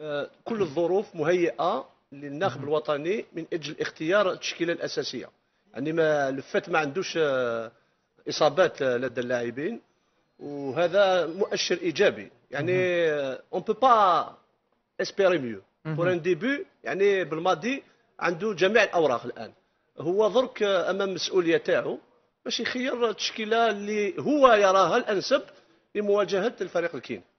آه، كل الظروف مهيئه للناخب الوطني من اجل اختيار التشكيله الاساسيه يعني ما لفات ما عندوش آه، اصابات آه، لدى اللاعبين وهذا مؤشر ايجابي يعني اون بو با اسبيري ميو بور ان ديبي يعني بالماضي عنده جميع الاوراق الان هو درك امام المسؤوليه تاعو باش يخير التشكيله اللي هو يراها الانسب لمواجهه الفريق الكيني